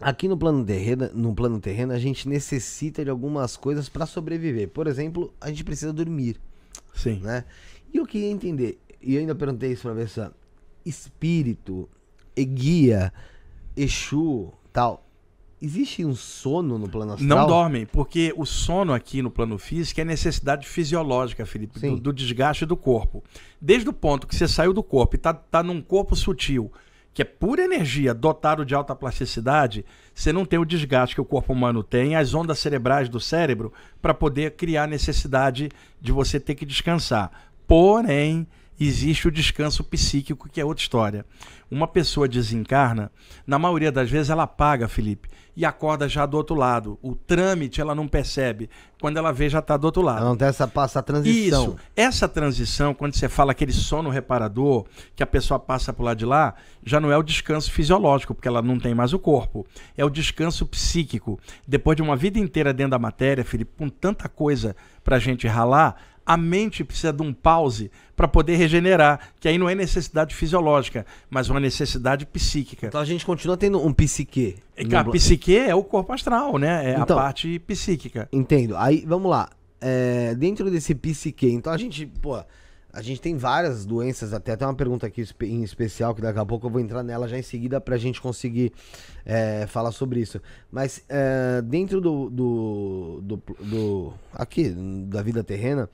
Aqui no plano terreno, no plano terreno a gente necessita de algumas coisas para sobreviver. Por exemplo, a gente precisa dormir. Sim. Né? E eu queria entender, e eu ainda perguntei isso para ver se espírito, guia, Exu, tal, existe um sono no plano astral? Não dormem, porque o sono aqui no plano físico é necessidade fisiológica, Felipe, do, do, desgaste do corpo. Desde o ponto que você saiu do corpo e está tá num corpo sutil, que é pura energia, dotado de alta plasticidade, você não tem o desgaste que o corpo humano tem, as ondas cerebrais do cérebro, para poder criar necessidade de você ter que descansar. Porém, existe o descanso psíquico, que é outra história. Uma pessoa desencarna, na maioria das vezes ela apaga, Felipe, e acorda já do outro lado. O trâmite ela não percebe. Quando ela vê, já está do outro lado. Ela não tem essa, passa a transição. Isso. Essa transição, quando você fala aquele sono reparador, que a pessoa passa por lá de lá, já não é o descanso fisiológico, porque ela não tem mais o corpo. É o descanso psíquico. Depois de uma vida inteira dentro da matéria, Felipe, com tanta coisa para a gente ralar, a mente precisa de um pause para poder regenerar, que aí não é necessidade fisiológica, mas uma necessidade psíquica. Então a gente continua tendo um psique. A é, no... psique é o corpo astral, né? É então, a parte psíquica. Entendo. Aí, vamos lá. É, dentro desse psique, então a gente, pô a gente tem várias doenças, até tem uma pergunta aqui em especial, que daqui a pouco eu vou entrar nela já em seguida para a gente conseguir é, falar sobre isso. Mas é, dentro do, do, do, do. aqui, da vida terrena,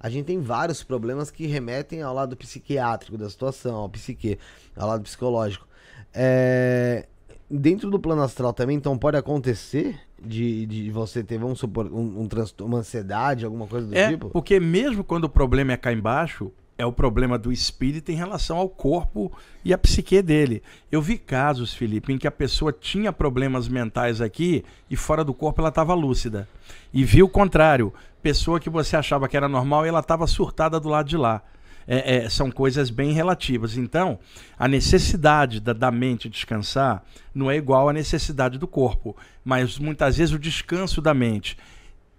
a gente tem vários problemas que remetem ao lado psiquiátrico da situação, ao psique, ao lado psicológico. É, dentro do plano astral também, então pode acontecer de, de você ter, vamos supor, um, um uma ansiedade, alguma coisa do é, tipo? Porque mesmo quando o problema é cá embaixo, é o problema do espírito em relação ao corpo e à psique dele. Eu vi casos, Felipe, em que a pessoa tinha problemas mentais aqui e fora do corpo ela estava lúcida. E vi o contrário, pessoa que você achava que era normal e ela estava surtada do lado de lá é, é, são coisas bem relativas. Então, a necessidade da, da mente descansar não é igual à necessidade do corpo, mas muitas vezes o descanso da mente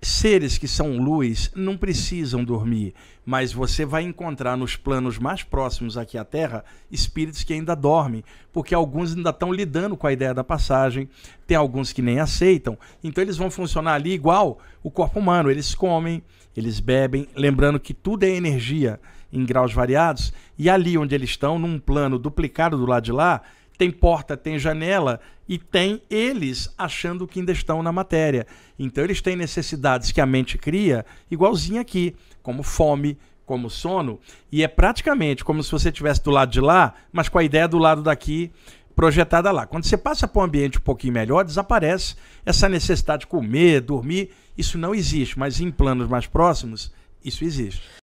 seres que são luz não precisam dormir, mas você vai encontrar nos planos mais próximos aqui à Terra espíritos que ainda dormem, porque alguns ainda estão lidando com a ideia da passagem, tem alguns que nem aceitam, então eles vão funcionar ali igual o corpo humano, eles comem, eles bebem, lembrando que tudo é energia em graus variados, e ali onde eles estão, num plano duplicado do lado de lá, tem porta, tem janela e tem eles achando que ainda estão na matéria. Então eles têm necessidades que a mente cria, igualzinha aqui, como fome, como sono, e é praticamente como se você estivesse do lado de lá, mas com a ideia do lado daqui projetada lá. Quando você passa para um ambiente um pouquinho melhor, desaparece essa necessidade de comer, dormir, isso não existe, mas em planos mais próximos, isso existe.